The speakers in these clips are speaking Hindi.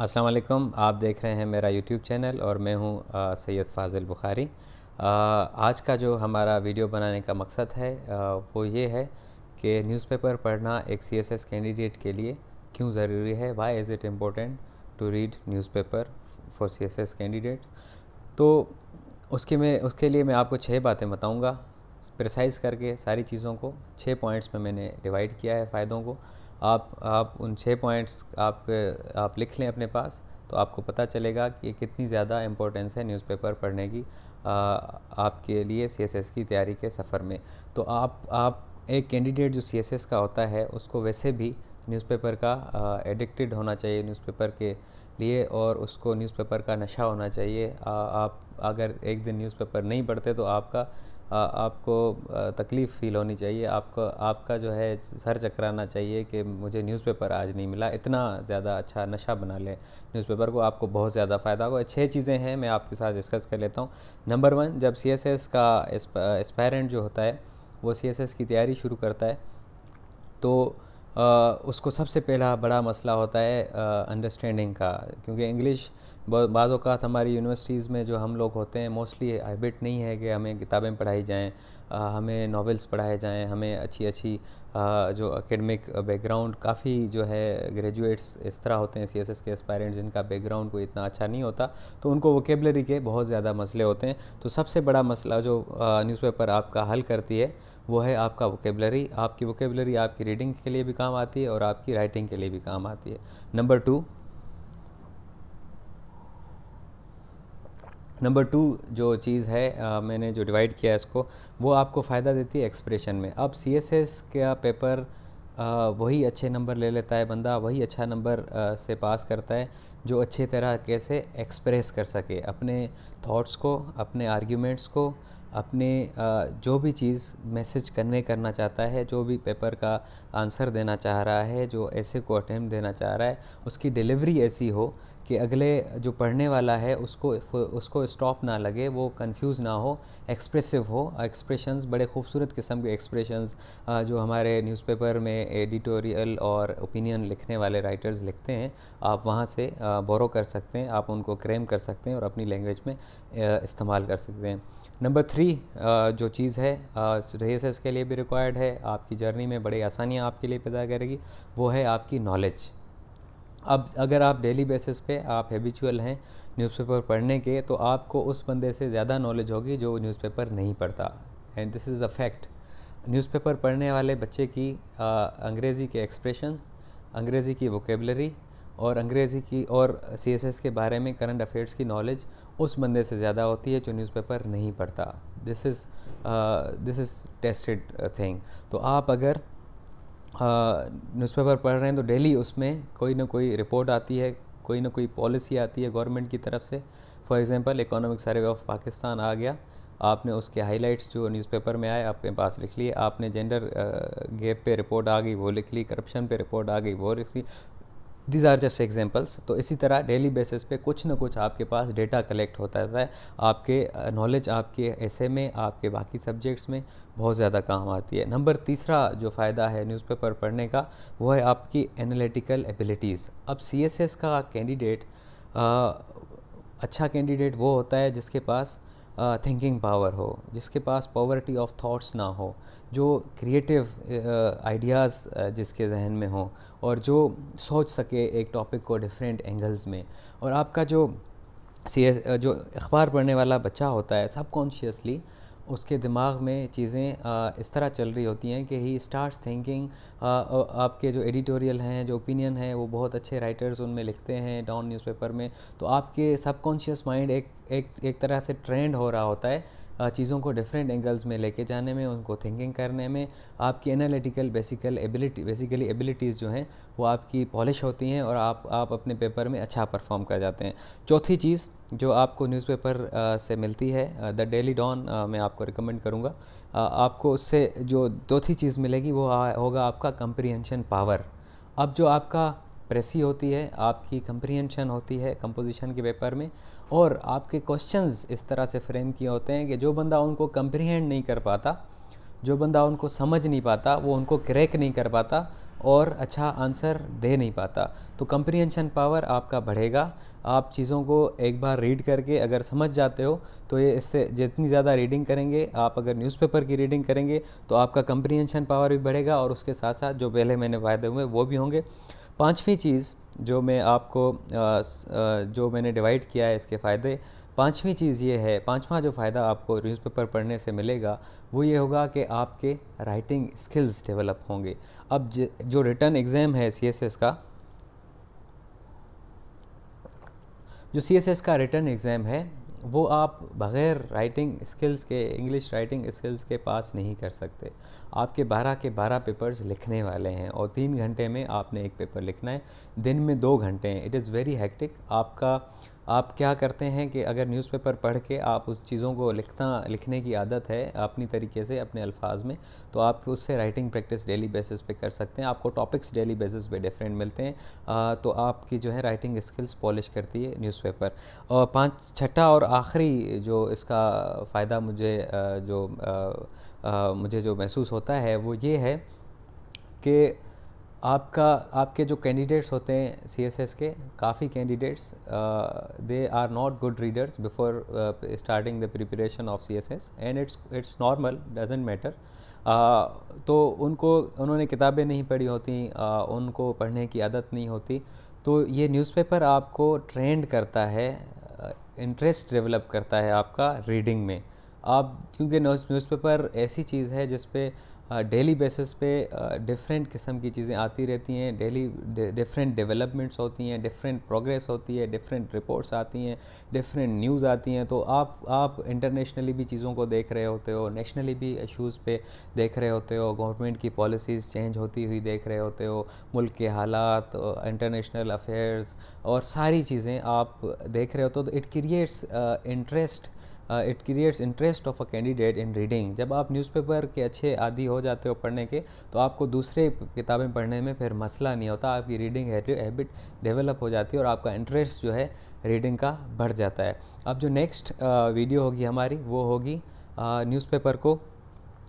अस्सलाम वालेकुम आप देख रहे हैं मेरा यूट्यूब चैनल और मैं हूँ सैयद फाजिल बुखारी आज का जो हमारा वीडियो बनाने का मकसद है आ, वो ये है कि न्यूज़पेपर पढ़ना एक सीएसएस कैंडिडेट के लिए क्यों ज़रूरी है why is it important to read newspaper for CSS candidates तो उसके में उसके लिए मैं आपको छः बातें बताऊँगा प्रिसाइज करके सारी चीज़ों को छः पॉइंट्स में मैंने डिवाइड किया है फ़ायदों को आप आप उन छः पॉइंट्स आप आप लिख लें अपने पास तो आपको पता चलेगा कि कितनी ज़्यादा इम्पोर्टेंस है न्यूज़पेपर पढ़ने की आ, आपके लिए सीएसएस की तैयारी के सफ़र में तो आप आप एक कैंडिडेट जो सीएसएस का होता है उसको वैसे भी न्यूज़पेपर का एडिक्टेड होना चाहिए न्यूज़पेपर के लिए और उसको न्यूज़पेपर का नशा होना चाहिए आ, आप अगर एक दिन न्यूज़पेपर नहीं पढ़ते तो आपका आपको तकलीफ़ फील होनी चाहिए आपको आपका जो है सर चकराना चाहिए कि मुझे न्यूज़पेपर आज नहीं मिला इतना ज़्यादा अच्छा नशा बना लें न्यूज़पेपर को आपको बहुत ज़्यादा फ़ायदा होगा छः चीज़ें हैं मैं आपके साथ डिस्कस कर लेता हूँ नंबर वन जब सी का एस्पायरेंट जो होता है वो सी की तैयारी शुरू करता है तो आ, उसको सबसे पहला बड़ा मसला होता है अंडरस्टैंडिंग का क्योंकि इंग्लिश बाज़ अवत हमारी यूनिवर्सिटीज़ में जो हम लोग होते हैं मोस्टली हैबिट नहीं है कि हमें किताबें पढ़ाई जाएँ हमें नॉवेल्स पढ़ाए जाएँ हमें अच्छी अच्छी जो अकेडमिक बैकग्राउंड काफ़ी जो है ग्रेजुएट्स इस तरह होते हैं सी एस एस के एस्पायरेंट जिनका बैकग्राउंड कोई इतना अच्छा नहीं होता तो उनको वोकेबलरी के बहुत ज़्यादा मसले होते हैं तो सबसे बड़ा मसला जो न्यूज़पेपर आपका हल करती है वो है आपका वोकेबलरी आपकी वोकेबलरी आपकी रीडिंग के लिए भी काम आती है और आपकी राइटिंग के लिए भी काम आती है नंबर टू नंबर टू जो चीज़ है आ, मैंने जो डिवाइड किया है इसको वो आपको फ़ायदा देती है एक्सप्रेशन में अब सी एस एस का पेपर आ, वही अच्छे नंबर ले लेता है बंदा वही अच्छा नंबर से पास करता है जो अच्छे तरह कैसे एक्सप्रेस कर सके अपने थॉट्स को अपने आर्ग्यूमेंट्स को अपने जो भी चीज़ मैसेज कन्वे करना चाहता है जो भी पेपर का आंसर देना चाह रहा है जो ऐसे को अटैम्प्ट देना चाह रहा है उसकी डिलीवरी ऐसी हो कि अगले जो पढ़ने वाला है उसको उसको स्टॉप ना लगे वो कंफ्यूज ना हो एक्सप्रेसिव हो एक्सप्रेशंस बड़े खूबसूरत किस्म के एक्सप्रेशंस जो हमारे न्यूज़पेपर में एडिटोरियल और ओपिनियन लिखने वाले राइटर्स लिखते हैं आप वहाँ से बोरो कर सकते हैं आप उनको क्रेम कर सकते हैं और अपनी लैंग्वेज में इस्तेमाल कर सकते हैं नंबर थ्री जो चीज़ है रेसेस के लिए भी रिक्वायर्ड है आपकी जर्नी में बड़ी आसानियाँ आपके लिए पैदा करेगी वो है आपकी नॉलेज अब अगर आप डेली बेसिस पे आप हैबिचुअल हैं न्यूज़पेपर पढ़ने के तो आपको उस बंदे से ज़्यादा नॉलेज होगी जो न्यूज़पेपर नहीं पढ़ता and this is a fact newspaper पढ़ने वाले बच्चे की अंग्रेज़ी के एक्सप्रेशन अंग्रेज़ी की वोकेबलरी और अंग्रेज़ी की और सी के बारे में करंट अफेयर्स की नॉलेज उस बंदे से ज़्यादा होती है जो न्यूज़पेपर नहीं पढ़ता this is this is tested thing तो आप अगर न्यूज़पेपर पढ़ रहे हैं तो डेली उसमें कोई ना कोई रिपोर्ट आती है कोई ना कोई पॉलिसी आती है गवर्नमेंट की तरफ से for example economic survey of Pakistan आ गया आपने उसके हाइलाइट्स जो न्यूज़पेपर में आए आपके पास लिख लिए आपने जेंडर गैप पे रिपोर्ट आ गई वो लिख ली करप्शन पे रिपोर्ट आ गई वो लिख ली दीज आर जस्ट एग्जाम्पल्स तो इसी तरह डेली बेसिस पे कुछ ना कुछ आपके पास डेटा कलेक्ट होता रहता है आपके नॉलेज आपके ऐसे में आपके बाकी सब्जेक्ट्स में बहुत ज़्यादा काम आती है नंबर तीसरा जो फ़ायदा है न्यूज़पेपर पढ़ने का वो है आपकी एनालिटिकल एबिलिटीज़ अब सी एस एस का कैंडिडेट अच्छा कैंडिडेट वो होता है जिसके पास थिंकिंग पावर हो जिसके पास पॉवर्टी ऑफ थॉट्स ना हो जो क्रिएटिव आइडियाज़ जिसके जहन में हो और जो सोच सके एक टॉपिक को डिफरेंट एंगल्स में और आपका जो सी जो अखबार पढ़ने वाला बच्चा होता है सबकॉन्शियसली उसके दिमाग में चीज़ें इस तरह चल रही होती हैं कि ही स्टार्ट थिंकिंग आपके जो एडिटोरियल हैं जो ओपिनियन हैं वो बहुत अच्छे राइटर्स उनमें लिखते हैं डाउन न्यूज़पेपर में तो आपके सबकॉन्शियस माइंड एक एक एक तरह से ट्रेंड हो रहा होता है चीज़ों को डिफरेंट एंगल्स में लेके जाने में उनको थिंकिंग करने में आपकी analytical basical ability basically abilities जो हैं वो आपकी पॉलिश होती हैं और आप आप अपने पेपर में अच्छा परफॉर्म कर जाते हैं चौथी चीज़ जो आपको न्यूज़पेपर से मिलती है द डेली डॉन मैं आपको रिकमेंड करूँगा आपको उससे जो चौथी चीज़ मिलेगी वो होगा आपका कंप्रीहेंशन पावर अब जो आपका प्रेसी होती है आपकी कंप्रीहेंशन होती है कंपोजिशन के पेपर में और आपके क्वेश्चंस इस तरह से फ्रेम किए होते हैं कि जो बंदा उनको कंप्रीहेंड नहीं कर पाता जो बंदा उनको समझ नहीं पाता वो उनको क्रैक नहीं कर पाता और अच्छा आंसर दे नहीं पाता तो कंप्रीहेंशन पावर आपका बढ़ेगा आप चीज़ों को एक बार रीड करके अगर समझ जाते हो तो ये इससे जितनी ज़्यादा रीडिंग करेंगे आप अगर न्यूज़पेपर की रीडिंग करेंगे तो आपका कंप्रीहेंशन पावर भी बढ़ेगा और उसके साथ साथ जो पहले मैंने वायदे हुए वो भी होंगे पाँचवीं चीज़ जो मैं आपको जो मैंने डिवाइड किया है इसके फ़ायदे पाँचवीं चीज़ ये है पांचवा जो फ़ायदा आपको न्यूज़पेपर पढ़ने से मिलेगा वो ये होगा कि आपके राइटिंग स्किल्स डेवलप होंगे अब जो रिटर्न एग्ज़ाम है सीएसएस का जो सीएसएस का रिटर्न एग्ज़ाम है वो आप बग़ैर राइटिंग स्किल्स के इंग्लिश राइटिंग स्किल्स के पास नहीं कर सकते आपके बारह के बारह पेपर्स लिखने वाले हैं और तीन घंटे में आपने एक पेपर लिखना है दिन में दो घंटे हैं इट इज़ वेरी हैक्टिक आपका आप क्या करते हैं कि अगर न्यूज़पेपर पढ़ के आप उस चीज़ों को लिखना लिखने की आदत है अपनी तरीके से अपने अल्फाज में तो आप उससे राइटिंग प्रैक्टिस डेली बेसिस पे कर सकते हैं आपको टॉपिक्स डेली बेसिस पे डिफरेंट मिलते हैं आ, तो आपकी जो है राइटिंग स्किल्स पॉलिश करती है न्यूज़पेपर और पाँच छठा और आखिरी जो इसका फ़ायदा मुझे जो आ, आ, मुझे जो महसूस होता है वो ये है कि आपका आपके जो कैंडिडेट्स होते हैं सीएसएस के काफ़ी candidates they are not good readers before starting the preparation of CSS and it's it's normal doesn't matter तो उनको उन्होंने किताबें नहीं पढ़ी होती uh, उनको पढ़ने की आदत नहीं होती तो ये न्यूज़पेपर आपको ट्रेंड करता है इंटरेस्ट uh, डेवलप करता है आपका रीडिंग में आप क्योंकि न्यूज़पेपर ऐसी चीज़ है जिसपे डेली हाँ, बेसिस पे डिफरेंट किस्म की चीज़ें आती रहती हैं डेली डिफरेंट डेवलपमेंट्स होती हैं डिफरेंट प्रोग्रेस होती है डिफरेंट रिपोर्ट्स आती हैं डिफरेंट न्यूज़ आती हैं तो आप आप इंटरनेशनली भी चीज़ों को देख रहे होते हो नेशनली भी इशूज़ पे देख रहे होते हो गवर्नमेंट की पॉलिसीज़ चेंज होती हुई देख रहे होते हो मुल्क के हालात इंटरनेशनल अफेयर्स और सारी चीज़ें आप देख रहे होते हो तो it creates interest it creates interest of a candidate in reading जब आप न्यूज़पेपर के अच्छे आदि हो जाते हो पढ़ने के तो आपको दूसरे किताबें पढ़ने में फिर मसला नहीं होता आपकी रीडिंग हैबिट डेवलप हो जाती है और आपका इंटरेस्ट जो है रीडिंग का बढ़ जाता है अब जो नेक्स्ट वीडियो uh, होगी हमारी वो होगी न्यूज़पेपर uh, को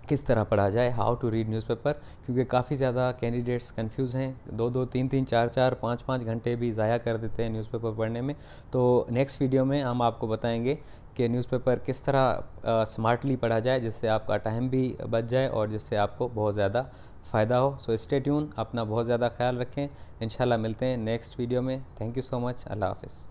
किस तरह पढ़ा जाए हाउ टू रीड न्यूज़पेपर क्योंकि काफ़ी ज़्यादा कैंडिडेट्स कंफ्यूज हैं दो दो तीन तीन चार चार पाँच पाँच घंटे भी ज़ाया कर देते हैं न्यूज़पेपर पढ़ने में तो नेक्स्ट वीडियो में हम आपको बताएंगे कि न्यूज़पेपर किस तरह स्मार्टली पढ़ा जाए जिससे आपका टाइम भी बच जाए और जिससे आपको बहुत ज़्यादा फ़ायदा हो सो स्टे ट्यून अपना बहुत ज़्यादा ख्याल रखें इन मिलते हैं नेक्स्ट वीडियो में थैंक यू सो मच अल्लाह हाफिज़